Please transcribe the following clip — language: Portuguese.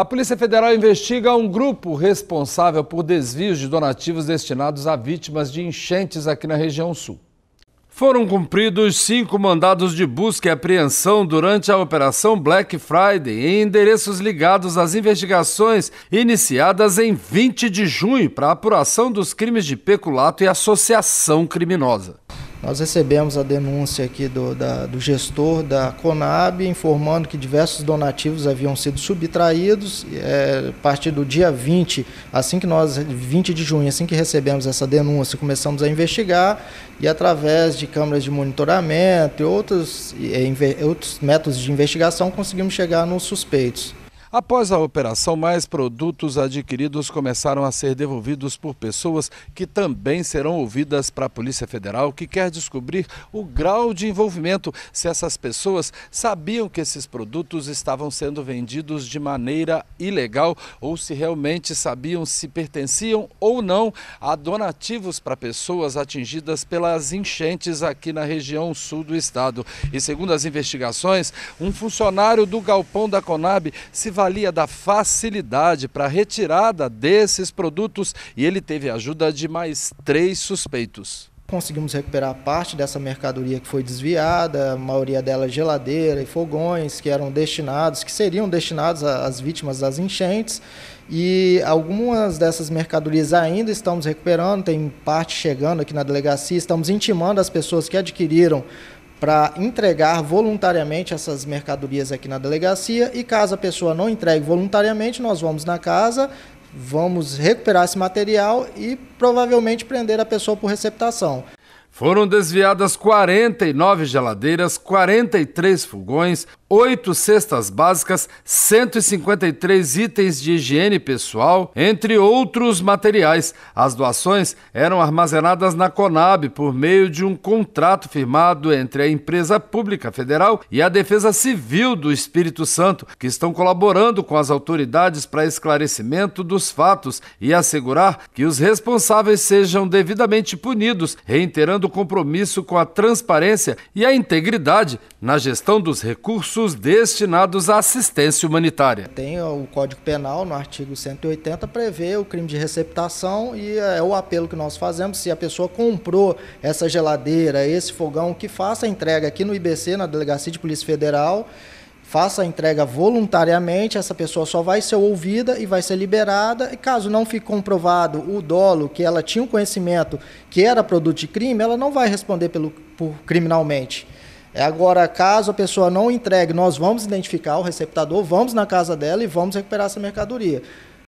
A Polícia Federal investiga um grupo responsável por desvios de donativos destinados a vítimas de enchentes aqui na região sul. Foram cumpridos cinco mandados de busca e apreensão durante a Operação Black Friday em endereços ligados às investigações iniciadas em 20 de junho para apuração dos crimes de peculato e associação criminosa. Nós recebemos a denúncia aqui do, da, do gestor da Conab informando que diversos donativos haviam sido subtraídos. É, a partir do dia 20, assim que nós, 20 de junho, assim que recebemos essa denúncia, começamos a investigar e através de câmeras de monitoramento e outros, e, é, e, outros métodos de investigação conseguimos chegar nos suspeitos. Após a operação, mais produtos adquiridos começaram a ser devolvidos por pessoas que também serão ouvidas para a Polícia Federal, que quer descobrir o grau de envolvimento, se essas pessoas sabiam que esses produtos estavam sendo vendidos de maneira ilegal ou se realmente sabiam se pertenciam ou não a donativos para pessoas atingidas pelas enchentes aqui na região sul do estado. E segundo as investigações, um funcionário do galpão da Conab se avalia da facilidade para retirada desses produtos e ele teve a ajuda de mais três suspeitos conseguimos recuperar parte dessa mercadoria que foi desviada, a maioria dela geladeira e fogões que eram destinados, que seriam destinados às vítimas das enchentes. E algumas dessas mercadorias ainda estamos recuperando, tem parte chegando aqui na delegacia, estamos intimando as pessoas que adquiriram para entregar voluntariamente essas mercadorias aqui na delegacia e caso a pessoa não entregue voluntariamente, nós vamos na casa, vamos recuperar esse material e provavelmente prender a pessoa por receptação. Foram desviadas 49 geladeiras, 43 fogões, oito cestas básicas, 153 itens de higiene pessoal, entre outros materiais. As doações eram armazenadas na Conab por meio de um contrato firmado entre a Empresa Pública Federal e a Defesa Civil do Espírito Santo, que estão colaborando com as autoridades para esclarecimento dos fatos e assegurar que os responsáveis sejam devidamente punidos, reiterando o compromisso com a transparência e a integridade na gestão dos recursos recursos destinados à assistência humanitária. Tem o Código Penal, no artigo 180, prevê o crime de receptação e é o apelo que nós fazemos. Se a pessoa comprou essa geladeira, esse fogão, que faça a entrega aqui no IBC, na Delegacia de Polícia Federal faça a entrega voluntariamente, essa pessoa só vai ser ouvida e vai ser liberada. E caso não fique comprovado o dolo, que ela tinha um conhecimento que era produto de crime, ela não vai responder pelo, por, criminalmente. É agora, caso a pessoa não entregue, nós vamos identificar o receptador, vamos na casa dela e vamos recuperar essa mercadoria.